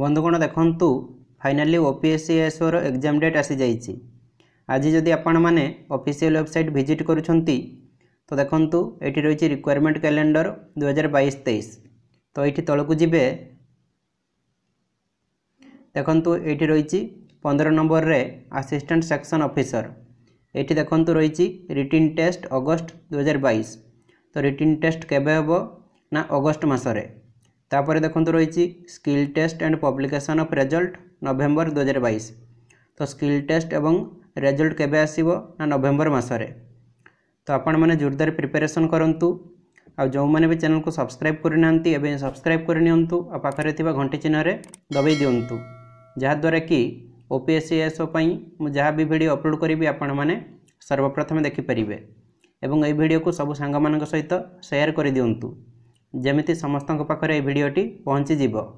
বন্ধুগণ দেখন্তু ফাইনালি ওপিএসସିଏସ୍ଓର ଏକ୍ଜାମ୍ ଡେଟ୍ ଆସିଯାଇଛି ଆଜି ଯଦି ଆପଣମାନେ ଅଫିସିଆଲ୍ ୱେବସାଇଟ୍ ଭିଜିଟ୍ କରୁଛନ୍ତି ତ ଦେଖନ୍ତୁ ଏଠି ରହିଛି ରିକ୍ୱାରମେଣ୍ଟ କ୍ୟାଲେଣ୍ଡର ଦୁଇହଜାର ବାଇଶ ତେଇଶ ତ ଏଇଠି ତଳକୁ ଯିବେ ଦେଖନ୍ତୁ ଏଇଠି ରହିଛି ପନ୍ଦର ନମ୍ବରରେ ଆସିଷ୍ଟାଣ୍ଟ ସେକ୍ସନ୍ ଅଫିସର ଏଇଠି ଦେଖନ୍ତୁ ରହିଛି ରିଟିନ୍ ଟେଷ୍ଟ ଅଗଷ୍ଟ ଦୁଇହଜାର ବାଇଶ ତ ରିଟିନ୍ ଟେଷ୍ଟ କେବେ ହେବ ନା ଅଗଷ୍ଟ ମାସରେ ତାପରେ ଦେଖନ୍ତୁ ରହିଛି skill test and publication of result November ଦୁଇହଜାର ବାଇଶ ତ ସ୍କିଲ୍ ଟେଷ୍ଟ ଏବଂ ରେଜଲ୍ଟ କେବେ ଆସିବ ନା ନଭେମ୍ବର ମାସରେ ତ ଆପଣମାନେ ଜୋରଦାର ପ୍ରିପାରେସନ୍ କରନ୍ତୁ ଆଉ ଯେଉଁମାନେ ବି ଚ୍ୟାନେଲକୁ ସବସ୍କ୍ରାଇବ୍ କରିନାହାନ୍ତି ଏବେ ସବସ୍କ୍ରାଇବ୍ କରିନିଅନ୍ତୁ ଆଉ ପାଖରେ ଥିବା ଘଣ୍ଟି ଚିହ୍ନରେ ଦବାଇ ଦିଅନ୍ତୁ ଯାହାଦ୍ୱାରା କି O P S C S O ପାଇଁ ମୁଁ ଯାହା ବି ଭିଡ଼ିଓ ଅପଲୋଡ଼ କରିବି ଆପଣମାନେ ସର୍ବପ୍ରଥମେ ଦେଖିପାରିବେ ଏବଂ ଏହି ଭିଡ଼ିଓକୁ ସବୁ ସାଙ୍ଗମାନଙ୍କ ସହିତ ସେୟାର କରିଦିଅନ୍ତୁ ଯେମିତି ସମସ୍ତଙ୍କ ପାଖରେ ଏହି ଭିଡ଼ିଓଟି ପହଞ୍ଚିଯିବ